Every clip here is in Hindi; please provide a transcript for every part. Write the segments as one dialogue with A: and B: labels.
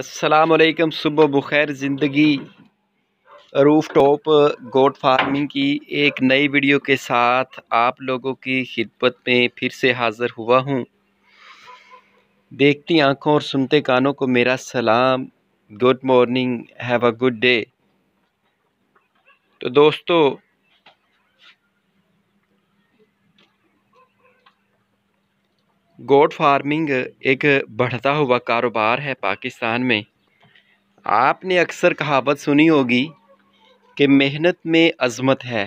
A: असलकम सुबह बखैर ज़िंदगी रूफ टॉप गोट फार्मिंग की एक नई वीडियो के साथ आप लोगों की खिदमत में फिर से हाज़िर हुआ हूँ देखती आँखों और सुनते कानों को मेरा सलाम good morning have a good day तो दोस्तों गोट फार्मिंग एक बढ़ता हुआ कारोबार है पाकिस्तान में आपने अक्सर कहावत सुनी होगी कि मेहनत में अज़मत है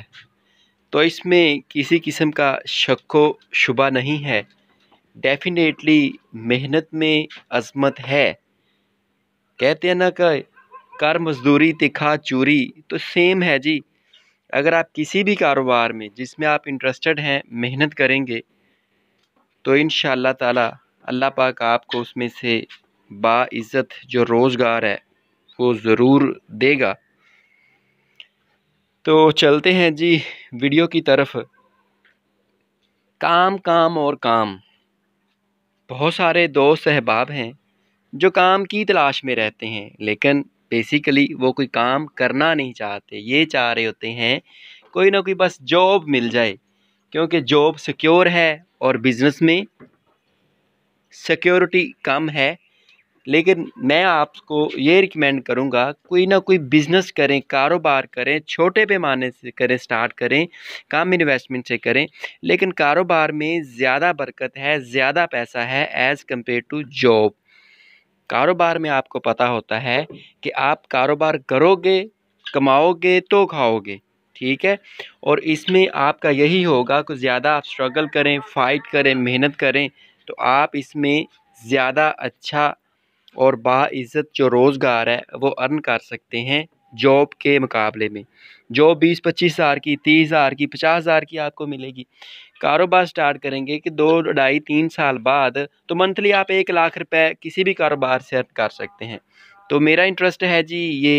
A: तो इसमें किसी किस्म का शक शुबा नहीं है डेफिनेटली मेहनत में अज़मत है कहते हैं ना कि कर मजदूरी तिखा चूरी तो सेम है जी अगर आप किसी भी कारोबार में जिसमें आप इंटरेस्टेड हैं मेहनत करेंगे तो इन ताला अल्लाह पाक आपको उसमें से बाज़्ज़त जो रोज़गार है वो ज़रूर देगा तो चलते हैं जी वीडियो की तरफ काम काम और काम बहुत सारे दोस्त अहबाब हैं जो काम की तलाश में रहते हैं लेकिन बेसिकली वो कोई काम करना नहीं चाहते ये चाह रहे होते हैं कोई ना कोई बस जॉब मिल जाए क्योंकि जॉब सिक्योर है और बिज़नेस में सिक्योरिटी कम है लेकिन मैं आपको ये रिकमेंड करूँगा कोई ना कोई बिज़नेस करें कारोबार करें छोटे पैमाने से करें स्टार्ट करें कम इन्वेस्टमेंट से करें लेकिन कारोबार में ज़्यादा बरकत है ज़्यादा पैसा है एज़ कम्पेयर टू जॉब कारोबार में आपको पता होता है कि आप कारोबार करोगे कमाओगे तो खाओगे ठीक है और इसमें आपका यही होगा कि ज़्यादा आप स्ट्रगल करें फ़ाइट करें मेहनत करें तो आप इसमें ज़्यादा अच्छा और बाज़्ज़त जो रोज़गार है वो अर्न कर सकते हैं जॉब के मुकाबले में जॉब बीस पच्चीस हज़ार की तीस हज़ार की पचास हज़ार की आपको मिलेगी कारोबार स्टार्ट करेंगे कि दो ढाई तीन साल बाद तो मंथली आप एक लाख रुपए किसी भी कारोबार से अर्न कर सकते हैं तो मेरा इंटरेस्ट है जी ये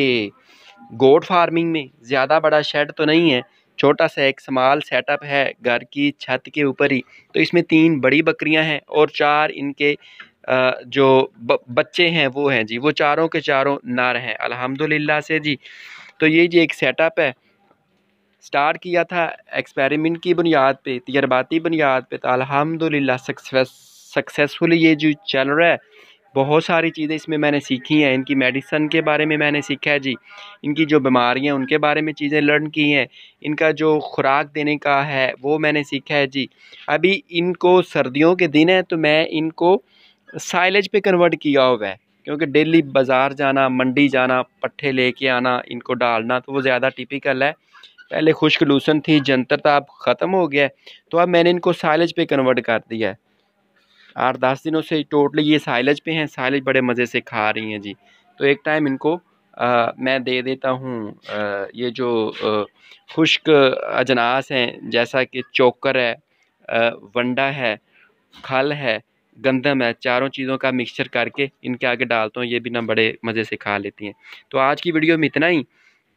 A: गोट फार्मिंग में ज़्यादा बड़ा शेड तो नहीं है छोटा सा एक स्माल सेटअप है घर की छत के ऊपर ही तो इसमें तीन बड़ी बकरियां हैं और चार इनके जो बच्चे हैं वो हैं जी वो चारों के चारों नार हैं अल्हम्दुलिल्लाह से जी तो ये जी एक सेटअप है स्टार्ट किया था एक्सपेरिमेंट की बुनियाद पे तजर्बाती बुनियाद पे तो अलहमदिल्ला सक्सेस सक्सेसफुली ये जो चल रहा है बहुत सारी चीज़ें इसमें मैंने सीखी हैं इनकी मेडिसन के बारे में मैंने सीखा है जी इनकी जो बीमारियाँ उनके बारे में चीज़ें लर्न की हैं इनका जो खुराक देने का है वो मैंने सीखा है जी अभी इनको सर्दियों के दिन है तो मैं इनको साइलेज पे कन्वर्ट किया हुआ है क्योंकि डेली बाज़ार जाना मंडी जाना पट्ठे लेके आना इनको डालना तो वो ज़्यादा टिपिकल है पहले खुश्क लूसन थी जंतर अब ख़त्म हो गया तो अब मैंने इनको साइलेज पे कन्वर्ट कर दिया है आठ दस दिनों से टोटली ये साइलेज पे हैं साइलेज बड़े मज़े से खा रही हैं जी तो एक टाइम इनको आ, मैं दे देता हूँ ये जो खुश्क अजनास हैं जैसा कि चोकर है आ, वंडा है खल है गंदम है चारों चीज़ों का मिक्सचर करके इनके आगे डालता हूँ ये भी ना बड़े मज़े से खा लेती हैं तो आज की वीडियो में इतना ही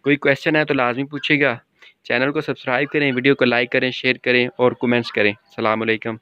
A: कोई क्वेश्चन है तो लाजमी पूछेगा चैनल को सब्सक्राइब करें वीडियो को लाइक करें शेयर करें और कमेंट्स करें सलामैकम